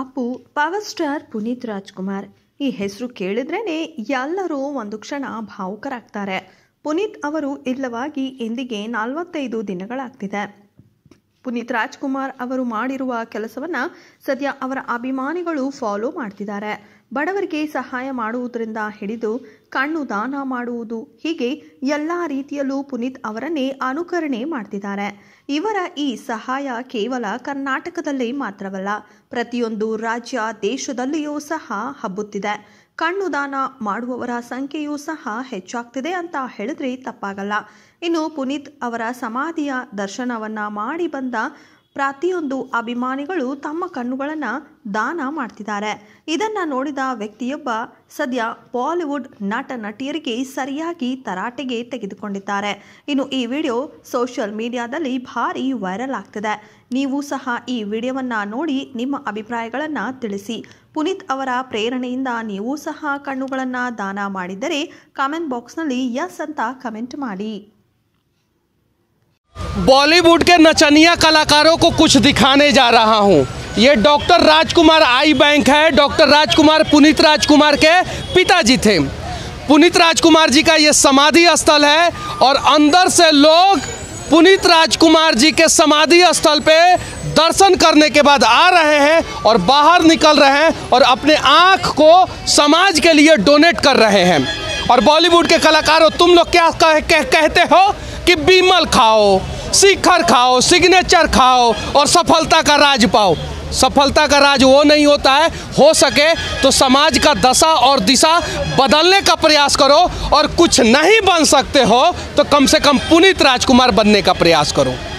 Appu power star Puneeth Rajkumar ಈ ಹೆಸರು ಕೇಳಿದ್ರೇನೆ ಎಲ್ಲರೂ ಒಂದು ಕ್ಷಣ ಭಾವುಕರಾಗ್ತಾರೆ ಪುನೀತ್ ಅವರು ಇಲ್ಲವಾಗಿ ಇಂದಿಗೆ ನಲವತ್ತೈದು ದಿನಗಳಾಗ್ತಿದೆ ಪುನೀತ್ ರಾಜ್ಕುಮಾರ್ ಅವರು ಮಾಡಿರುವ ಕೆಲಸವನ್ನ ಸದ್ಯ ಅವರ ಅಭಿಮಾನಿಗಳು ಫಾಲೋ ಮಾಡ್ತಿದ್ದಾರೆ ಬಡವರಿಗೆ ಸಹಾಯ ಮಾಡುವುದರಿಂದ ಹಿಡಿದು ಕಣ್ಣು ದಾನ ಮಾಡುವುದು ಹೀಗೆ ಎಲ್ಲ ರೀತಿಯಲ್ಲೂ ಪುನೀತ್ ಅವರನ್ನೇ ಅನುಕರಣೆ ಮಾಡ್ತಿದ್ದಾರೆ ಇವರ ಈ ಸಹಾಯ ಕೇವಲ ಕರ್ನಾಟಕದಲ್ಲಿ ಮಾತ್ರವಲ್ಲ ಪ್ರತಿಯೊಂದು ರಾಜ್ಯ ದೇಶದಲ್ಲಿಯೂ ಸಹ ಹಬ್ಬುತ್ತಿದೆ ಕಣ್ಣು ದಾನ ಮಾಡುವವರ ಸಂಖ್ಯೆಯೂ ಸಹ ಹೆಚ್ಚಾಗ್ತಿದೆ ಅಂತ ಹೇಳಿದ್ರೆ ತಪ್ಪಾಗಲ್ಲ ಇನ್ನು ಪುನೀತ್ ಅವರ ಸಮಾಧಿಯ ದರ್ಶನವನ್ನ ಮಾಡಿ ಬಂದ ಪ್ರತಿಯೊಂದು ಅಭಿಮಾನಿಗಳು ತಮ್ಮ ಕಣ್ಣುಗಳನ್ನು ದಾನ ಮಾಡ್ತಿದ್ದಾರೆ ಇದನ್ನು ನೋಡಿದ ವ್ಯಕ್ತಿಯೊಬ್ಬ ಸದ್ಯ ಬಾಲಿವುಡ್ ನಟ ನಟಿಯರಿಗೆ ಸರಿಯಾಗಿ ತರಾಟೆಗೆ ತೆಗೆದುಕೊಂಡಿದ್ದಾರೆ ಇನ್ನು ಈ ವಿಡಿಯೋ ಸೋಷಿಯಲ್ ಮೀಡಿಯಾದಲ್ಲಿ ಭಾರಿ ವೈರಲ್ ಆಗ್ತಿದೆ ನೀವು ಸಹ ಈ ವಿಡಿಯೋವನ್ನು ನೋಡಿ ನಿಮ್ಮ ಅಭಿಪ್ರಾಯಗಳನ್ನು ತಿಳಿಸಿ ಪುನೀತ್ ಅವರ ಪ್ರೇರಣೆಯಿಂದ ನೀವು ಸಹ ಕಣ್ಣುಗಳನ್ನು ದಾನ ಮಾಡಿದ್ದರೆ ಕಾಮೆಂಟ್ ಬಾಕ್ಸ್ನಲ್ಲಿ ಎಸ್ ಅಂತ ಕಮೆಂಟ್ ಮಾಡಿ बॉलीवुड के नचनिया कलाकारों को कुछ दिखाने जा रहा हूँ ये डॉक्टर राजकुमार आई बैंक है डॉक्टर राजकुमार पुनीत राजकुमार के पिताजी थे पुनीत राजकुमार जी का ये समाधि स्थल है और अंदर से लोग पुनीत राजकुमार जी के समाधि स्थल पे दर्शन करने के बाद आ रहे हैं और बाहर निकल रहे हैं और अपने आँख को समाज के लिए डोनेट कर रहे हैं और बॉलीवुड के कलाकारों तुम लोग क्या कह, कह, कहते हो कि बीमल खाओ शिखर खाओ सिग्नेचर खाओ और सफलता का राज पाओ सफलता का राज वो नहीं होता है हो सके तो समाज का दशा और दिशा बदलने का प्रयास करो और कुछ नहीं बन सकते हो तो कम से कम पुनीत राजकुमार बनने का प्रयास करो